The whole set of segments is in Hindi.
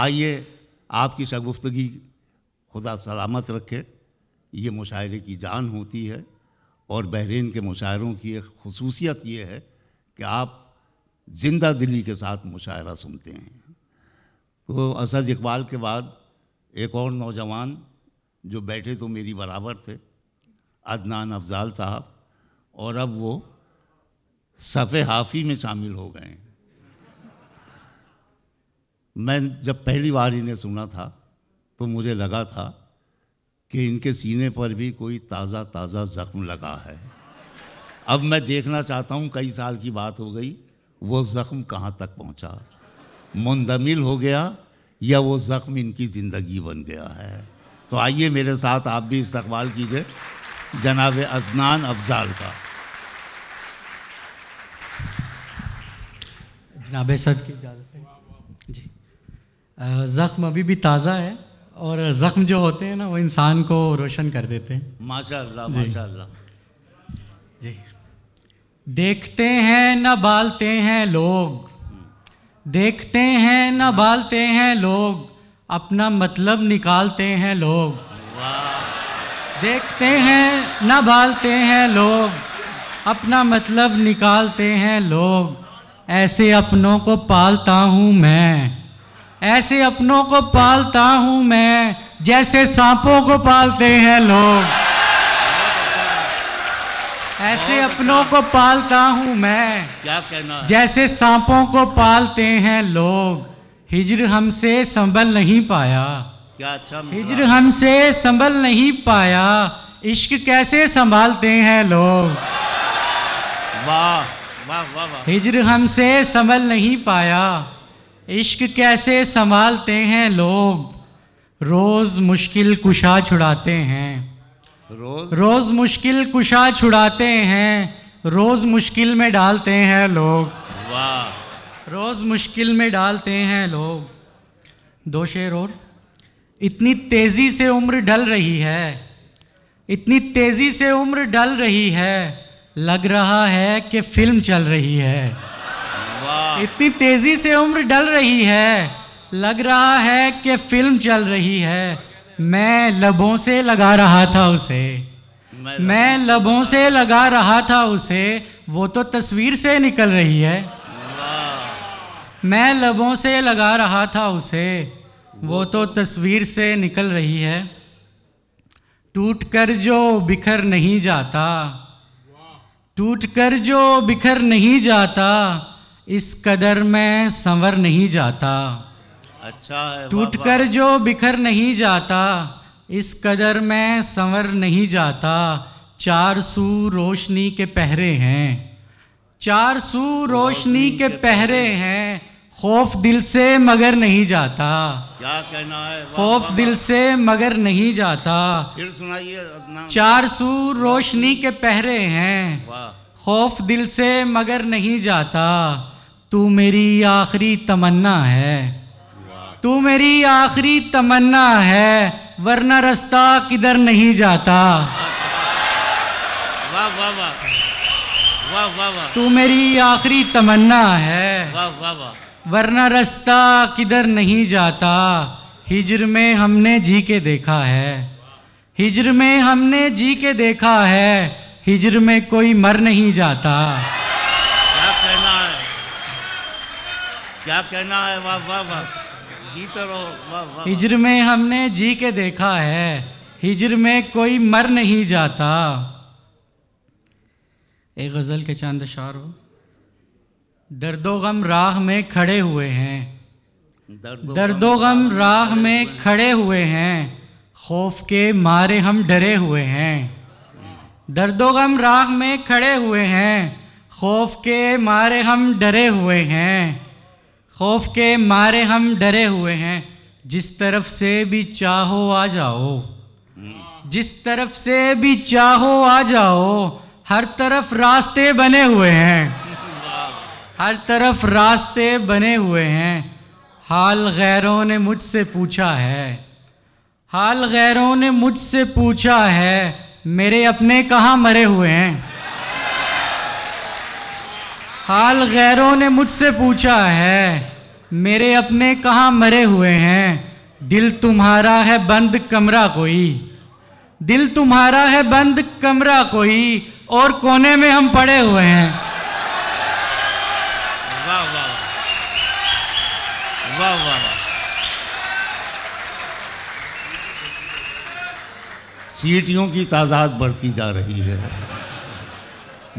आइए आपकी शगुफ्तगी खुदा सलामत रखे ये मुशायरे की जान होती है और बहरीन के मुशायरों की एक खसूसियत ये है कि आप ज़िंदा दिली के साथ मुशायरा सुनते हैं तो असद इकबाल के बाद एक और नौजवान जो बैठे तो मेरी बराबर थे अदनान अफजाल साहब और अब वो सफ़े हाफ़ी में शामिल हो गए हैं मैं जब पहली बार इन्हें सुना था तो मुझे लगा था कि इनके सीने पर भी कोई ताज़ा ताज़ा ज़ख्म लगा है अब मैं देखना चाहता हूँ कई साल की बात हो गई वो ज़ख्म कहाँ तक पहुँचा मुंदमिल हो गया या वो ज़ख्म इनकी ज़िंदगी बन गया है तो आइए मेरे साथ आप भी इस्तकबाल कीजिए जनाब अदनान अफजाल का जनाब सद की इजाज़त जी ज़ख्म अभी भी ताज़ा है और ज़ख्म जो होते हैं ना वो इंसान को रोशन कर देते हैं माशाल्लाह माशाल्लाह जी देखते हैं न बालते हैं लोग देखते हैं न बालते हैं लोग अपना मतलब निकालते हैं लोग देखते हैं न बालते हैं लोग अपना मतलब निकालते हैं लोग ऐसे अपनों को पालता हूँ मैं ऐसे अपनों को पालता हूं मैं जैसे सांपों को पालते हैं लोग ऐसे अपनों को पालता हूं मैं क्या कहना जैसे सांपों को पालते हैं लोग हिजर हमसे संभल नहीं पाया क्या अच्छा हिजर हमसे संभल नहीं पाया इश्क कैसे संभालते हैं लोग वाह वाह वाह हिजर हमसे संभल नहीं पाया इश्क कैसे संभालते हैं लोग रोज मुश्किल कुशा छुड़ाते हैं रोज रोज मुश्किल कुशा छुड़ाते हैं रोज मुश्किल में डालते हैं लोग वाह रोज मुश्किल में डालते हैं लोग दो शेर और इतनी तेजी से उम्र ढल रही है इतनी तेजी से उम्र ढल रही है लग रहा है कि फिल्म चल रही है हाँ। इतनी तेजी से उम्र डल रही है लग रहा है कि फिल्म चल रही है मैं लबों से लगा रहा था उसे मैं लबों से लगा रहा था उसे वो तो तस्वीर से निकल रही है मैं लबों से लगा रहा था उसे वो तो तस्वीर से निकल रही है टूट कर जो बिखर नहीं जाता टूट कर जो बिखर नहीं जाता इस कदर में संवर नहीं जाता अच्छा टूट टूटकर जो बिखर नहीं जाता इस कदर में संवर नहीं जाता चार सू रोशनी के पहरे हैं चार सू रोशनी के पहरे हैं खौफ दिल से मगर नहीं जाता क्या कहना है खौफ दिल से मगर नहीं जाता फिर सुनाइए चार सू रोशनी के पहरे हैं खौफ दिल से मगर नहीं जाता तू मेरी आखिरी तमन्ना है तू मेरी आखिरी तमन्ना है वरना रास्ता किधर नहीं जाता वाह वाह वाह वाह वाह वाह तू मेरी आखिरी तमन्ना है वाह वाह वाह वरना रास्ता किधर नहीं जाता हिजर में हमने जी के देखा है हिजर में हमने जी के देखा है हिजर में कोई मर नहीं जाता क्या कहना है वाह वाह वाह जीते रहो वाह वाह हिजर में हमने जी के देखा है हिजर में कोई मर नहीं जाता एक गज़ल के चांद अशार हो दर्दो गम राह में खड़े हुए हैं दर्दो गम राह में खड़े हुए हैं खौफ के मारे हम डरे हुए हैं दर्दो गम राह में खड़े हुए हैं खौफ के मारे हम डरे हुए हैं खौफ के मारे हम डरे हुए हैं जिस तरफ से भी चाहो आ जाओ जिस तरफ से भी चाहो आ जाओ हर तरफ रास्ते बने हुए हैं हर तरफ रास्ते बने हुए हैं हाल गैरों ने मुझसे पूछा है हाल गैरों ने मुझसे पूछा है मेरे अपने कहाँ मरे हुए हैं हाल गैरों ने मुझसे पूछा है मेरे अपने कहाँ मरे हुए हैं दिल तुम्हारा है बंद कमरा कोई दिल तुम्हारा है बंद कमरा कोई और कोने में हम पड़े हुए हैं वाह वाह वाह वाह वाह सीटियों की तादाद बढ़ती जा रही है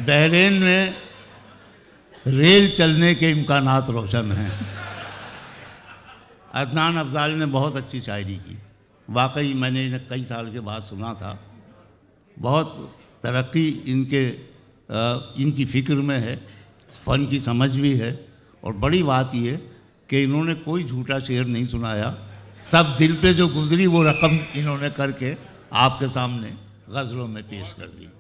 बहरेन में रेल चलने के इम्कान रोशन हैं अदनान अफजाल ने बहुत अच्छी शायरी की वाकई मैंने इन्हें कई साल के बाद सुना था बहुत तरक्की इनके आ, इनकी फ़िक्र में है फ़न की समझ भी है और बड़ी बात यह कि इन्होंने कोई झूठा शेर नहीं सुनाया सब दिल पे जो गुजरी वो रकम इन्होंने करके आपके सामने गज़लों में पेश कर दी